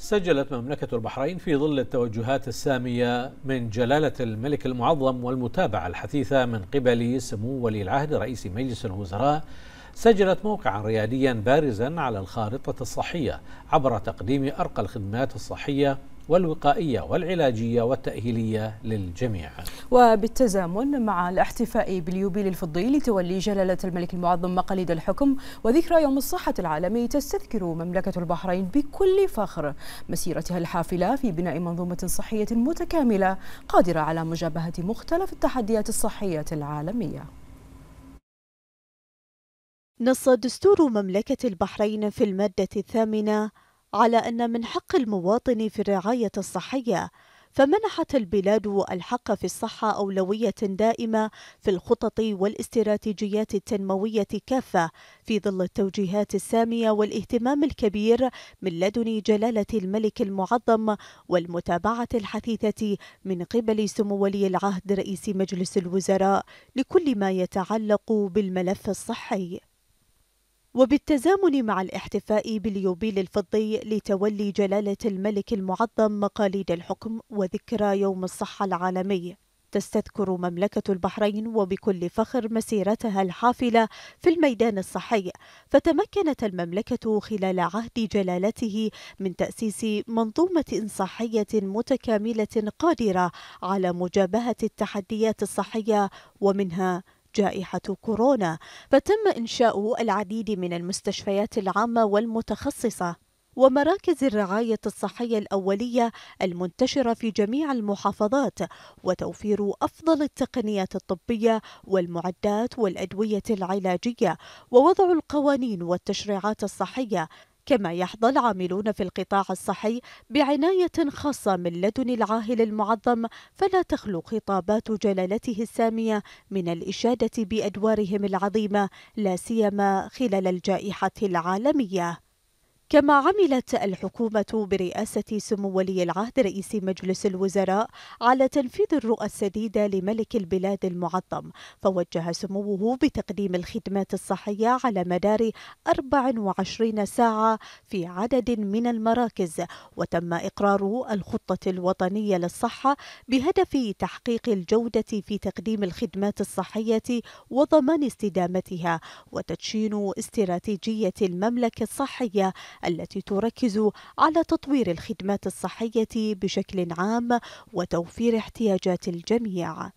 سجلت مملكة البحرين في ظل التوجهات السامية من جلالة الملك المعظم والمتابعة الحثيثة من قبل سمو ولي العهد رئيس مجلس الوزراء سجلت موقعا رياديا بارزا على الخارطة الصحية عبر تقديم أرقى الخدمات الصحية والوقائية والعلاجية والتأهيلية للجميع وبالتزامن مع الاحتفاء باليوبيل الفضي لتولي جلالة الملك المعظم مقاليد الحكم وذكرى يوم الصحة العالمي تستذكر مملكة البحرين بكل فخر مسيرتها الحافلة في بناء منظومة صحية متكاملة قادرة على مجابهة مختلف التحديات الصحية العالمية نص دستور مملكة البحرين في المادة الثامنة على أن من حق المواطن في الرعاية الصحية فمنحت البلاد الحق في الصحة أولوية دائمة في الخطط والاستراتيجيات التنموية كافة في ظل التوجيهات السامية والاهتمام الكبير من لدن جلالة الملك المعظم والمتابعة الحثيثة من قبل سمو ولي العهد رئيس مجلس الوزراء لكل ما يتعلق بالملف الصحي وبالتزامن مع الاحتفاء باليوبيل الفضي لتولي جلالة الملك المعظم مقاليد الحكم وذكرى يوم الصحة العالمي تستذكر مملكة البحرين وبكل فخر مسيرتها الحافلة في الميدان الصحي، فتمكنت المملكة خلال عهد جلالته من تأسيس منظومة صحية متكاملة قادرة على مجابهة التحديات الصحية ومنها جائحة كورونا فتم إنشاء العديد من المستشفيات العامة والمتخصصة ومراكز الرعاية الصحية الأولية المنتشرة في جميع المحافظات وتوفير أفضل التقنيات الطبية والمعدات والأدوية العلاجية ووضع القوانين والتشريعات الصحية كما يحظى العاملون في القطاع الصحي بعناية خاصة من لدن العاهل المعظم فلا تخلو خطابات جلالته السامية من الإشادة بأدوارهم العظيمة لا سيما خلال الجائحة العالمية كما عملت الحكومة برئاسة سمو ولي العهد رئيس مجلس الوزراء على تنفيذ الرؤى السديدة لملك البلاد المعظم فوجه سموه بتقديم الخدمات الصحية على مدار 24 ساعة في عدد من المراكز وتم إقرار الخطة الوطنية للصحة بهدف تحقيق الجودة في تقديم الخدمات الصحية وضمان استدامتها وتدشين استراتيجية المملكة الصحية التي تركز على تطوير الخدمات الصحية بشكل عام وتوفير احتياجات الجميع